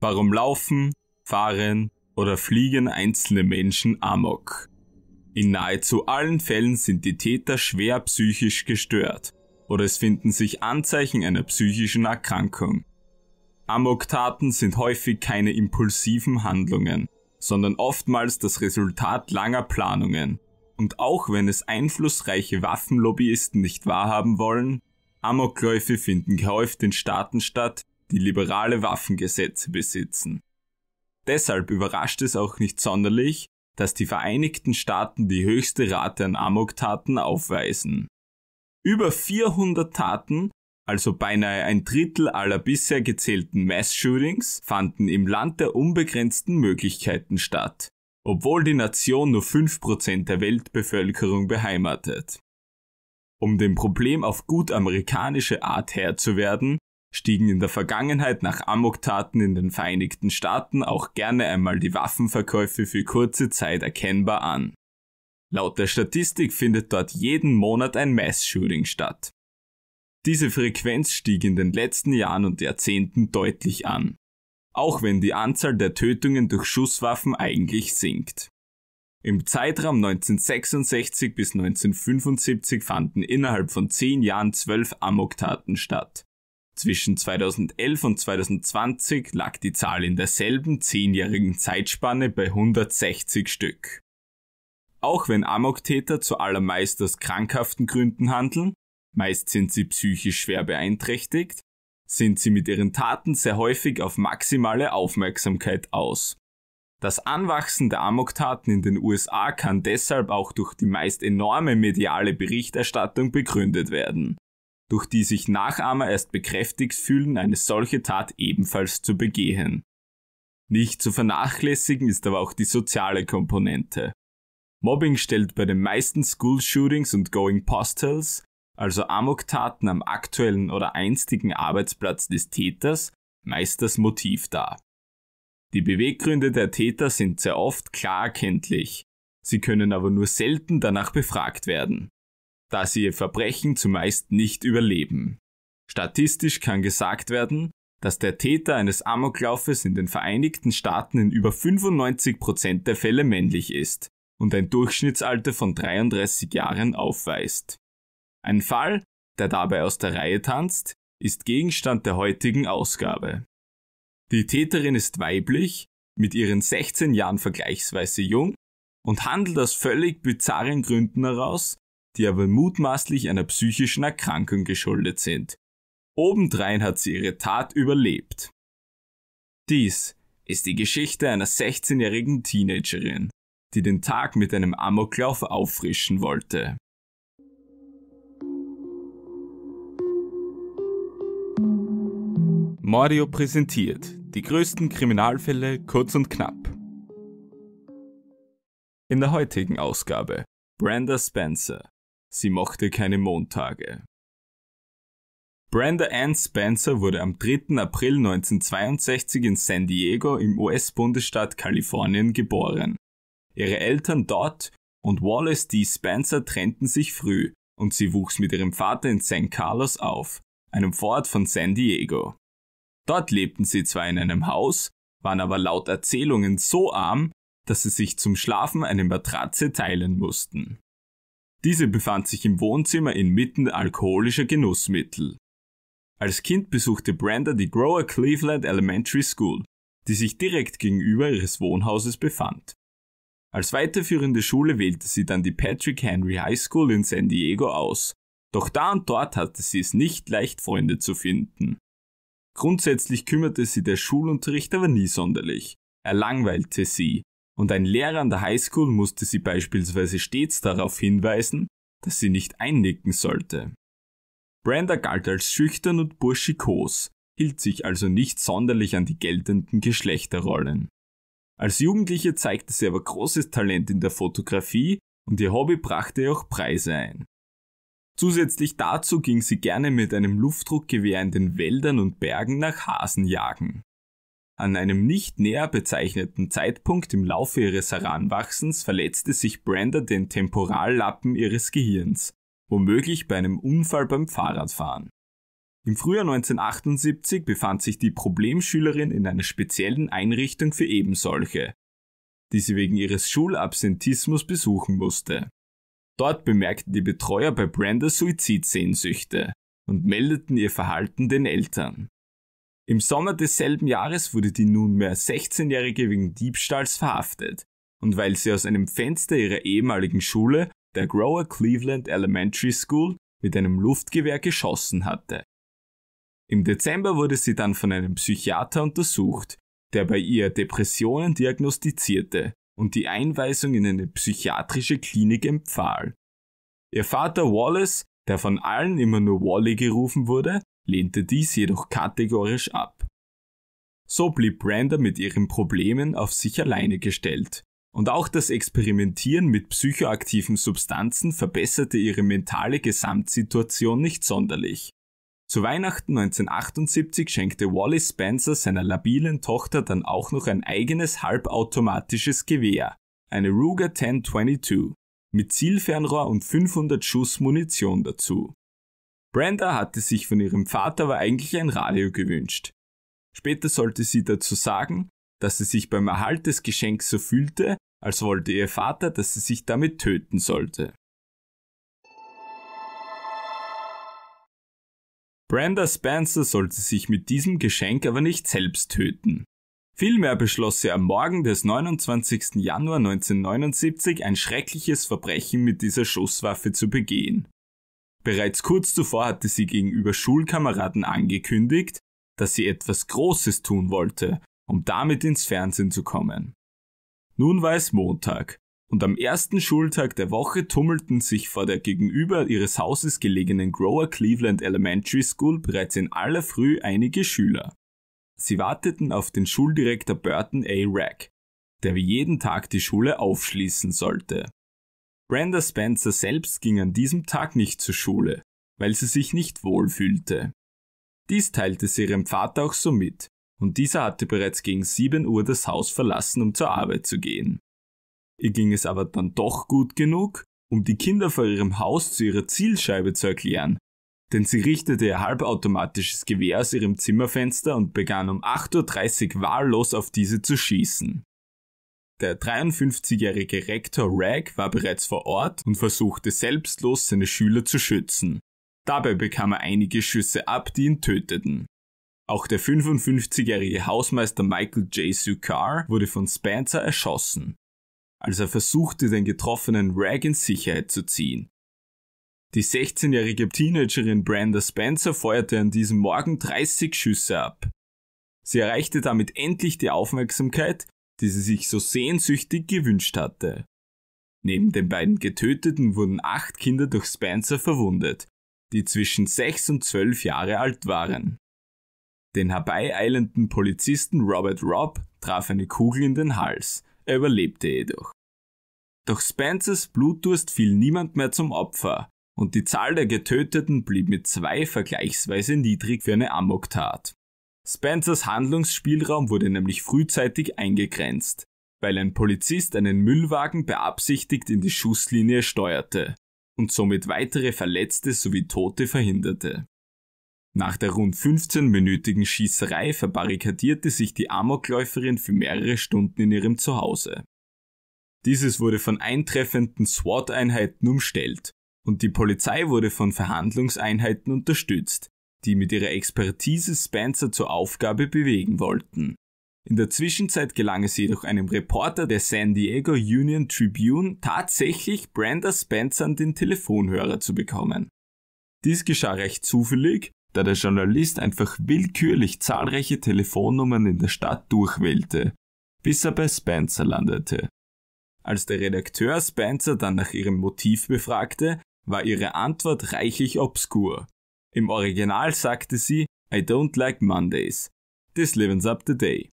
Warum laufen, fahren oder fliegen einzelne Menschen amok? In nahezu allen Fällen sind die Täter schwer psychisch gestört oder es finden sich Anzeichen einer psychischen Erkrankung. Amok-Taten sind häufig keine impulsiven Handlungen, sondern oftmals das Resultat langer Planungen. Und auch wenn es einflussreiche Waffenlobbyisten nicht wahrhaben wollen, Amokläufe finden gehäuft in Staaten statt, die liberale Waffengesetze besitzen. Deshalb überrascht es auch nicht sonderlich, dass die Vereinigten Staaten die höchste Rate an Amok-Taten aufweisen. Über 400 Taten, also beinahe ein Drittel aller bisher gezählten Mass-Shootings, fanden im Land der unbegrenzten Möglichkeiten statt, obwohl die Nation nur 5% der Weltbevölkerung beheimatet. Um dem Problem auf gut amerikanische Art Herr zu werden, stiegen in der Vergangenheit nach Amoktaten in den Vereinigten Staaten auch gerne einmal die Waffenverkäufe für kurze Zeit erkennbar an. Laut der Statistik findet dort jeden Monat ein Mass-Shooting statt. Diese Frequenz stieg in den letzten Jahren und Jahrzehnten deutlich an, auch wenn die Anzahl der Tötungen durch Schusswaffen eigentlich sinkt. Im Zeitraum 1966 bis 1975 fanden innerhalb von zehn Jahren zwölf Amoktaten statt, zwischen 2011 und 2020 lag die Zahl in derselben zehnjährigen Zeitspanne bei 160 Stück. Auch wenn Amoktäter zuallermeist aus krankhaften Gründen handeln, meist sind sie psychisch schwer beeinträchtigt, sind sie mit ihren Taten sehr häufig auf maximale Aufmerksamkeit aus. Das Anwachsen der Amoktaten in den USA kann deshalb auch durch die meist enorme mediale Berichterstattung begründet werden durch die sich Nachahmer erst bekräftigt fühlen, eine solche Tat ebenfalls zu begehen. Nicht zu vernachlässigen ist aber auch die soziale Komponente. Mobbing stellt bei den meisten School Shootings und Going Postals, also Amoktaten am aktuellen oder einstigen Arbeitsplatz des Täters, meist das Motiv dar. Die Beweggründe der Täter sind sehr oft klar erkenntlich, sie können aber nur selten danach befragt werden da sie ihr Verbrechen zumeist nicht überleben. Statistisch kann gesagt werden, dass der Täter eines Amoklaufes in den Vereinigten Staaten in über 95% der Fälle männlich ist und ein Durchschnittsalter von 33 Jahren aufweist. Ein Fall, der dabei aus der Reihe tanzt, ist Gegenstand der heutigen Ausgabe. Die Täterin ist weiblich, mit ihren 16 Jahren vergleichsweise jung und handelt aus völlig bizarren Gründen heraus, die aber mutmaßlich einer psychischen Erkrankung geschuldet sind. Obendrein hat sie ihre Tat überlebt. Dies ist die Geschichte einer 16-jährigen Teenagerin, die den Tag mit einem Amoklauf auffrischen wollte. Mordio präsentiert die größten Kriminalfälle kurz und knapp. In der heutigen Ausgabe Brenda Spencer, Sie mochte keine Montage. Brenda Ann Spencer wurde am 3. April 1962 in San Diego im US-Bundesstaat Kalifornien geboren. Ihre Eltern Dot und Wallace D. Spencer trennten sich früh und sie wuchs mit ihrem Vater in San Carlos auf, einem Vorort von San Diego. Dort lebten sie zwar in einem Haus, waren aber laut Erzählungen so arm, dass sie sich zum Schlafen eine Matratze teilen mussten. Diese befand sich im Wohnzimmer inmitten alkoholischer Genussmittel. Als Kind besuchte Brenda die Grower Cleveland Elementary School, die sich direkt gegenüber ihres Wohnhauses befand. Als weiterführende Schule wählte sie dann die Patrick Henry High School in San Diego aus, doch da und dort hatte sie es nicht leicht, Freunde zu finden. Grundsätzlich kümmerte sie der Schulunterricht aber nie sonderlich. Er langweilte sie, und ein Lehrer an der Highschool musste sie beispielsweise stets darauf hinweisen, dass sie nicht einnicken sollte. Brenda galt als schüchtern und burschikos, hielt sich also nicht sonderlich an die geltenden Geschlechterrollen. Als Jugendliche zeigte sie aber großes Talent in der Fotografie und ihr Hobby brachte ihr auch Preise ein. Zusätzlich dazu ging sie gerne mit einem Luftdruckgewehr in den Wäldern und Bergen nach Hasen jagen. An einem nicht näher bezeichneten Zeitpunkt im Laufe ihres Heranwachsens verletzte sich Brenda den Temporallappen ihres Gehirns, womöglich bei einem Unfall beim Fahrradfahren. Im Frühjahr 1978 befand sich die Problemschülerin in einer speziellen Einrichtung für ebensolche, die sie wegen ihres Schulabsentismus besuchen musste. Dort bemerkten die Betreuer bei Brenda Suizidsehnsüchte und meldeten ihr Verhalten den Eltern. Im Sommer desselben Jahres wurde die nunmehr 16-Jährige wegen Diebstahls verhaftet. Und weil sie aus einem Fenster ihrer ehemaligen Schule, der Grower Cleveland Elementary School, mit einem Luftgewehr geschossen hatte. Im Dezember wurde sie dann von einem Psychiater untersucht, der bei ihr Depressionen diagnostizierte und die Einweisung in eine psychiatrische Klinik empfahl. Ihr Vater Wallace, der von allen immer nur Wally gerufen wurde, lehnte dies jedoch kategorisch ab. So blieb Brenda mit ihren Problemen auf sich alleine gestellt. Und auch das Experimentieren mit psychoaktiven Substanzen verbesserte ihre mentale Gesamtsituation nicht sonderlich. Zu Weihnachten 1978 schenkte Wally Spencer seiner labilen Tochter dann auch noch ein eigenes halbautomatisches Gewehr, eine Ruger 1022, mit Zielfernrohr und 500 Schuss Munition dazu. Brenda hatte sich von ihrem Vater aber eigentlich ein Radio gewünscht. Später sollte sie dazu sagen, dass sie sich beim Erhalt des Geschenks so fühlte, als wollte ihr Vater, dass sie sich damit töten sollte. Brenda Spencer sollte sich mit diesem Geschenk aber nicht selbst töten. Vielmehr beschloss sie am Morgen des 29. Januar 1979 ein schreckliches Verbrechen mit dieser Schusswaffe zu begehen. Bereits kurz zuvor hatte sie gegenüber Schulkameraden angekündigt, dass sie etwas Großes tun wollte, um damit ins Fernsehen zu kommen. Nun war es Montag, und am ersten Schultag der Woche tummelten sich vor der gegenüber ihres Hauses gelegenen Grower Cleveland Elementary School bereits in aller Früh einige Schüler. Sie warteten auf den Schuldirektor Burton A. Rack, der wie jeden Tag die Schule aufschließen sollte. Brenda Spencer selbst ging an diesem Tag nicht zur Schule, weil sie sich nicht wohl fühlte. Dies teilte sie ihrem Vater auch so mit, und dieser hatte bereits gegen 7 Uhr das Haus verlassen, um zur Arbeit zu gehen. Ihr ging es aber dann doch gut genug, um die Kinder vor ihrem Haus zu ihrer Zielscheibe zu erklären, denn sie richtete ihr halbautomatisches Gewehr aus ihrem Zimmerfenster und begann um 8.30 Uhr wahllos auf diese zu schießen. Der 53-jährige Rektor Rag war bereits vor Ort und versuchte selbstlos seine Schüler zu schützen. Dabei bekam er einige Schüsse ab, die ihn töteten. Auch der 55-jährige Hausmeister Michael J. Sukar wurde von Spencer erschossen, als er versuchte, den getroffenen Rag in Sicherheit zu ziehen. Die 16-jährige Teenagerin Brenda Spencer feuerte an diesem Morgen 30 Schüsse ab. Sie erreichte damit endlich die Aufmerksamkeit die sie sich so sehnsüchtig gewünscht hatte. Neben den beiden Getöteten wurden acht Kinder durch Spencer verwundet, die zwischen sechs und zwölf Jahre alt waren. Den herbeieilenden Polizisten Robert Robb traf eine Kugel in den Hals, er überlebte jedoch. Doch Spencers Blutdurst fiel niemand mehr zum Opfer, und die Zahl der Getöteten blieb mit zwei vergleichsweise niedrig für eine Amoktat. Spencers Handlungsspielraum wurde nämlich frühzeitig eingegrenzt, weil ein Polizist einen Müllwagen beabsichtigt in die Schusslinie steuerte und somit weitere Verletzte sowie Tote verhinderte. Nach der rund 15-minütigen Schießerei verbarrikadierte sich die Amokläuferin für mehrere Stunden in ihrem Zuhause. Dieses wurde von eintreffenden SWAT-Einheiten umstellt und die Polizei wurde von Verhandlungseinheiten unterstützt, die mit ihrer Expertise Spencer zur Aufgabe bewegen wollten. In der Zwischenzeit gelang es jedoch einem Reporter der San Diego Union Tribune tatsächlich, Brenda Spencer an den Telefonhörer zu bekommen. Dies geschah recht zufällig, da der Journalist einfach willkürlich zahlreiche Telefonnummern in der Stadt durchwählte, bis er bei Spencer landete. Als der Redakteur Spencer dann nach ihrem Motiv befragte, war ihre Antwort reichlich obskur. Im Original sagte sie I don't like Mondays. This livens up the day.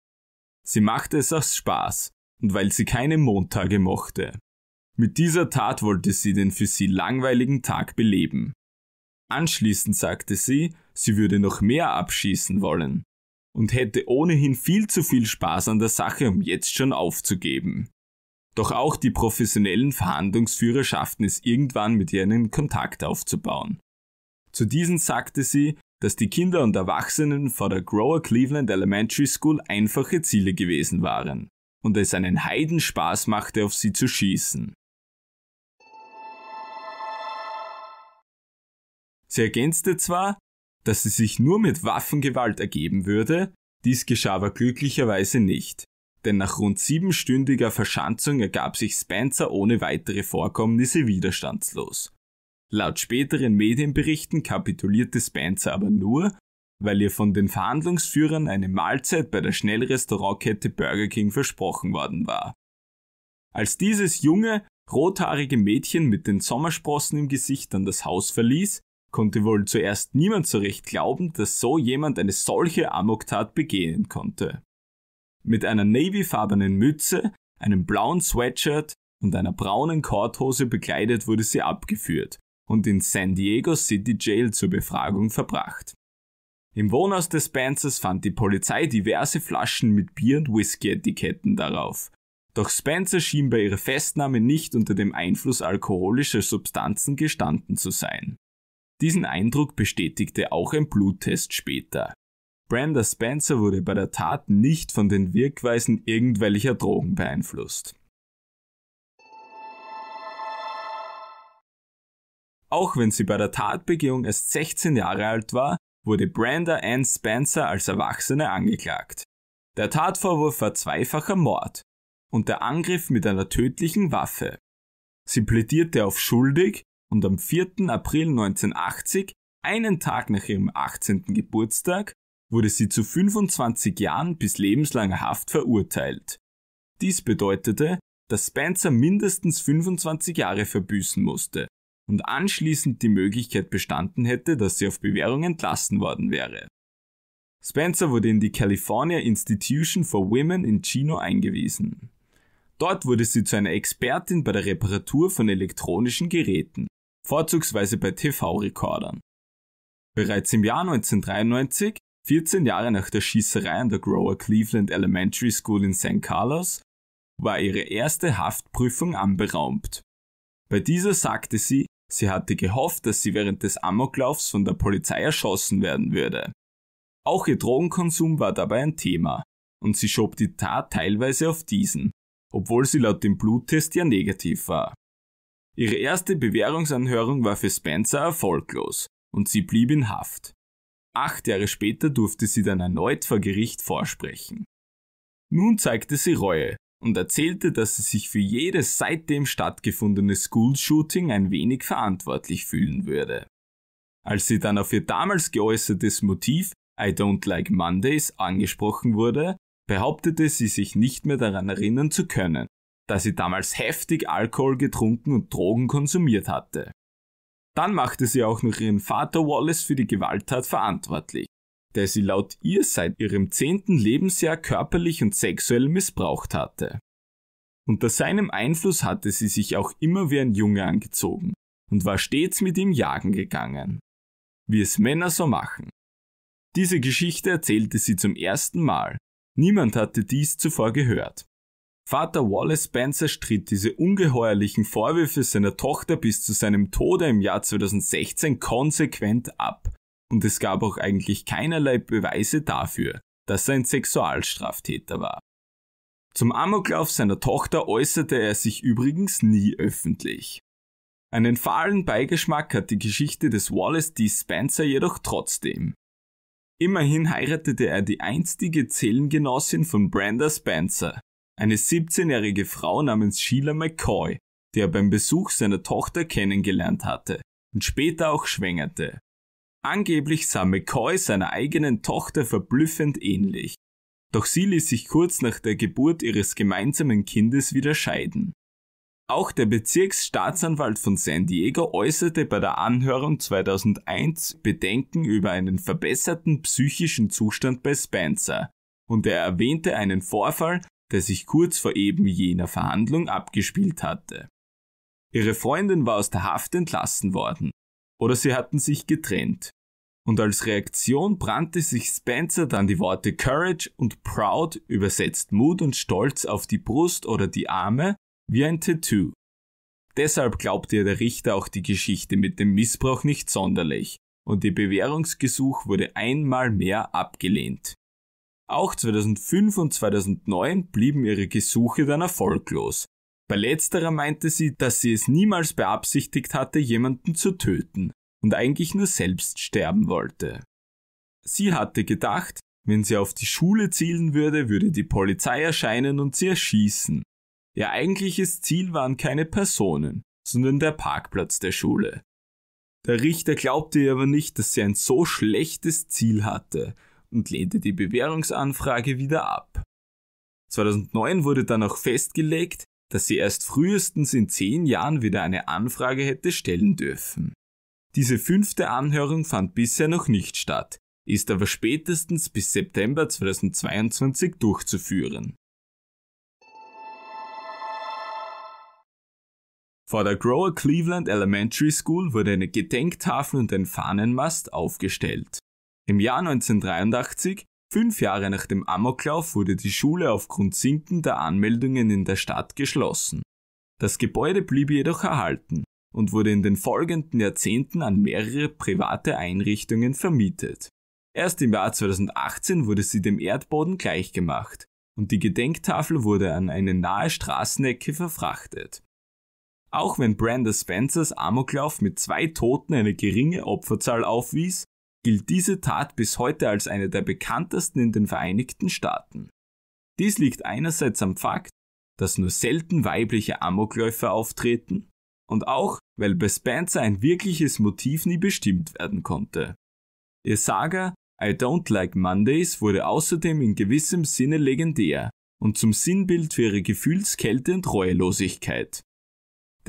Sie machte es aus Spaß und weil sie keine Montage mochte. Mit dieser Tat wollte sie den für sie langweiligen Tag beleben. Anschließend sagte sie, sie würde noch mehr abschießen wollen und hätte ohnehin viel zu viel Spaß an der Sache, um jetzt schon aufzugeben. Doch auch die professionellen Verhandlungsführer schafften es irgendwann mit ihr einen Kontakt aufzubauen. Zu diesen sagte sie, dass die Kinder und Erwachsenen vor der Grower Cleveland Elementary School einfache Ziele gewesen waren und es einen Heidenspaß machte, auf sie zu schießen. Sie ergänzte zwar, dass sie sich nur mit Waffengewalt ergeben würde, dies geschah aber glücklicherweise nicht, denn nach rund siebenstündiger Verschanzung ergab sich Spencer ohne weitere Vorkommnisse widerstandslos Laut späteren Medienberichten kapitulierte Spencer aber nur, weil ihr von den Verhandlungsführern eine Mahlzeit bei der Schnellrestaurantkette Burger King versprochen worden war. Als dieses junge, rothaarige Mädchen mit den Sommersprossen im Gesicht dann das Haus verließ, konnte wohl zuerst niemand so recht glauben, dass so jemand eine solche Amoktat begehen konnte. Mit einer navyfarbenen Mütze, einem blauen Sweatshirt und einer braunen Korthose bekleidet wurde sie abgeführt und in San Diego City Jail zur Befragung verbracht. Im Wohnhaus des Spencers fand die Polizei diverse Flaschen mit Bier- und Whisky-Etiketten darauf. Doch Spencer schien bei ihrer Festnahme nicht unter dem Einfluss alkoholischer Substanzen gestanden zu sein. Diesen Eindruck bestätigte auch ein Bluttest später. Brenda Spencer wurde bei der Tat nicht von den Wirkweisen irgendwelcher Drogen beeinflusst. Auch wenn sie bei der Tatbegehung erst 16 Jahre alt war, wurde Brenda Ann Spencer als Erwachsene angeklagt. Der Tatvorwurf war zweifacher Mord und der Angriff mit einer tödlichen Waffe. Sie plädierte auf schuldig und am 4. April 1980, einen Tag nach ihrem 18. Geburtstag, wurde sie zu 25 Jahren bis lebenslanger Haft verurteilt. Dies bedeutete, dass Spencer mindestens 25 Jahre verbüßen musste, und anschließend die Möglichkeit bestanden hätte, dass sie auf Bewährung entlassen worden wäre. Spencer wurde in die California Institution for Women in Chino eingewiesen. Dort wurde sie zu einer Expertin bei der Reparatur von elektronischen Geräten, vorzugsweise bei TV-Rekordern. Bereits im Jahr 1993, 14 Jahre nach der Schießerei an der Grower Cleveland Elementary School in San Carlos, war ihre erste Haftprüfung anberaumt. Bei dieser sagte sie, Sie hatte gehofft, dass sie während des Amoklaufs von der Polizei erschossen werden würde. Auch ihr Drogenkonsum war dabei ein Thema, und sie schob die Tat teilweise auf diesen, obwohl sie laut dem Bluttest ja negativ war. Ihre erste Bewährungsanhörung war für Spencer erfolglos, und sie blieb in Haft. Acht Jahre später durfte sie dann erneut vor Gericht vorsprechen. Nun zeigte sie Reue und erzählte, dass sie sich für jedes seitdem stattgefundene School-Shooting ein wenig verantwortlich fühlen würde. Als sie dann auf ihr damals geäußertes Motiv I don't like Mondays angesprochen wurde, behauptete sie sich nicht mehr daran erinnern zu können, da sie damals heftig Alkohol getrunken und Drogen konsumiert hatte. Dann machte sie auch noch ihren Vater Wallace für die Gewalttat verantwortlich der sie laut ihr seit ihrem zehnten Lebensjahr körperlich und sexuell missbraucht hatte. Unter seinem Einfluss hatte sie sich auch immer wie ein Junge angezogen und war stets mit ihm jagen gegangen. Wie es Männer so machen. Diese Geschichte erzählte sie zum ersten Mal. Niemand hatte dies zuvor gehört. Vater Wallace Spencer stritt diese ungeheuerlichen Vorwürfe seiner Tochter bis zu seinem Tode im Jahr 2016 konsequent ab und es gab auch eigentlich keinerlei Beweise dafür, dass er ein Sexualstraftäter war. Zum Amoklauf seiner Tochter äußerte er sich übrigens nie öffentlich. Einen fahlen Beigeschmack hat die Geschichte des Wallace D. Spencer jedoch trotzdem. Immerhin heiratete er die einstige Zellengenossin von Brenda Spencer, eine 17-jährige Frau namens Sheila McCoy, die er beim Besuch seiner Tochter kennengelernt hatte und später auch schwängerte. Angeblich sah McCoy seiner eigenen Tochter verblüffend ähnlich. Doch sie ließ sich kurz nach der Geburt ihres gemeinsamen Kindes wieder scheiden. Auch der Bezirksstaatsanwalt von San Diego äußerte bei der Anhörung 2001 Bedenken über einen verbesserten psychischen Zustand bei Spencer und er erwähnte einen Vorfall, der sich kurz vor eben jener Verhandlung abgespielt hatte. Ihre Freundin war aus der Haft entlassen worden oder sie hatten sich getrennt. Und als Reaktion brannte sich Spencer dann die Worte Courage und Proud, übersetzt Mut und Stolz, auf die Brust oder die Arme, wie ein Tattoo. Deshalb glaubte ihr der Richter auch die Geschichte mit dem Missbrauch nicht sonderlich, und ihr Bewährungsgesuch wurde einmal mehr abgelehnt. Auch 2005 und 2009 blieben ihre Gesuche dann erfolglos, bei letzterer meinte sie, dass sie es niemals beabsichtigt hatte, jemanden zu töten und eigentlich nur selbst sterben wollte. Sie hatte gedacht, wenn sie auf die Schule zielen würde, würde die Polizei erscheinen und sie erschießen. Ihr eigentliches Ziel waren keine Personen, sondern der Parkplatz der Schule. Der Richter glaubte ihr aber nicht, dass sie ein so schlechtes Ziel hatte und lehnte die Bewährungsanfrage wieder ab. 2009 wurde dann auch festgelegt, dass sie erst frühestens in zehn Jahren wieder eine Anfrage hätte stellen dürfen. Diese fünfte Anhörung fand bisher noch nicht statt, ist aber spätestens bis September 2022 durchzuführen. Vor der Grower Cleveland Elementary School wurde eine Gedenktafel und ein Fahnenmast aufgestellt. Im Jahr 1983 Fünf Jahre nach dem Amoklauf wurde die Schule aufgrund sinkender Anmeldungen in der Stadt geschlossen. Das Gebäude blieb jedoch erhalten und wurde in den folgenden Jahrzehnten an mehrere private Einrichtungen vermietet. Erst im Jahr 2018 wurde sie dem Erdboden gleichgemacht und die Gedenktafel wurde an eine nahe Straßenecke verfrachtet. Auch wenn Brenda Spencers Amoklauf mit zwei Toten eine geringe Opferzahl aufwies, gilt diese Tat bis heute als eine der bekanntesten in den Vereinigten Staaten. Dies liegt einerseits am Fakt, dass nur selten weibliche Amokläufer auftreten und auch, weil bei Spencer ein wirkliches Motiv nie bestimmt werden konnte. Ihr Saga I Don't Like Mondays wurde außerdem in gewissem Sinne legendär und zum Sinnbild für ihre Gefühlskälte und Reuelosigkeit.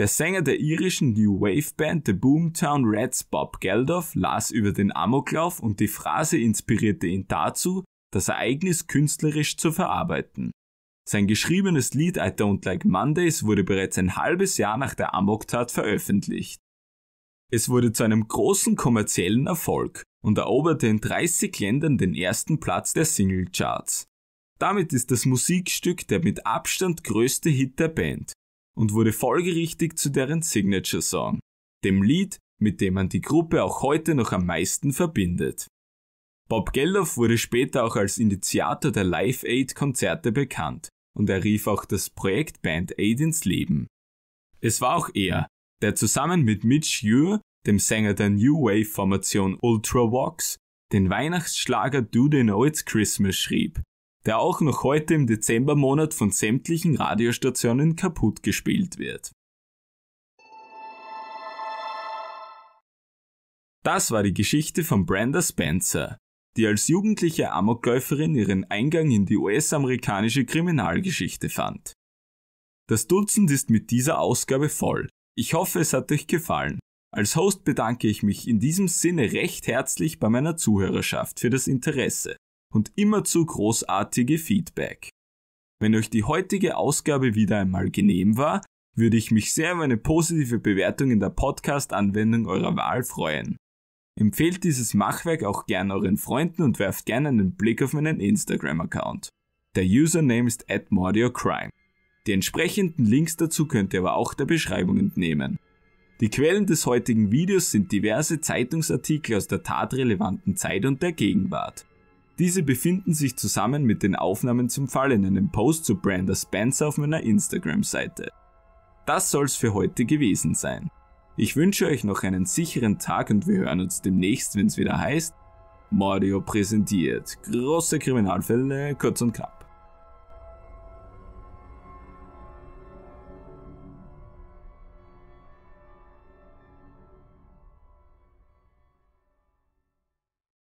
Der Sänger der irischen New Wave Band The Boomtown Rats Bob Geldof las über den Amoklauf und die Phrase inspirierte ihn dazu, das Ereignis künstlerisch zu verarbeiten. Sein geschriebenes Lied I Don't Like Mondays wurde bereits ein halbes Jahr nach der Amoktat veröffentlicht. Es wurde zu einem großen kommerziellen Erfolg und eroberte in 30 Ländern den ersten Platz der Singlecharts. Damit ist das Musikstück der mit Abstand größte Hit der Band und wurde folgerichtig zu deren Signature Song, dem Lied, mit dem man die Gruppe auch heute noch am meisten verbindet. Bob Geldof wurde später auch als Initiator der Live Aid Konzerte bekannt und er rief auch das Projekt Band Aid ins Leben. Es war auch er, der zusammen mit Mitch Ure, dem Sänger der New Wave Formation Ultra Vox, den Weihnachtsschlager Do They Know It's Christmas schrieb, der auch noch heute im Dezembermonat von sämtlichen Radiostationen kaputt gespielt wird. Das war die Geschichte von Brenda Spencer, die als jugendliche Amokläuferin ihren Eingang in die US-amerikanische Kriminalgeschichte fand. Das Dutzend ist mit dieser Ausgabe voll. Ich hoffe, es hat euch gefallen. Als Host bedanke ich mich in diesem Sinne recht herzlich bei meiner Zuhörerschaft für das Interesse und immerzu großartige Feedback. Wenn euch die heutige Ausgabe wieder einmal genehm war, würde ich mich sehr über eine positive Bewertung in der Podcast-Anwendung eurer Wahl freuen. Empfehlt dieses Machwerk auch gern euren Freunden und werft gerne einen Blick auf meinen Instagram-Account. Der Username ist @mordiocrime. Die entsprechenden Links dazu könnt ihr aber auch der Beschreibung entnehmen. Die Quellen des heutigen Videos sind diverse Zeitungsartikel aus der tatrelevanten Zeit und der Gegenwart. Diese befinden sich zusammen mit den Aufnahmen zum Fall in einem Post zu Brenda Spencer auf meiner Instagram-Seite. Das soll's für heute gewesen sein. Ich wünsche euch noch einen sicheren Tag und wir hören uns demnächst, wenn's wieder heißt, Mordio präsentiert. Große Kriminalfälle, kurz und knapp.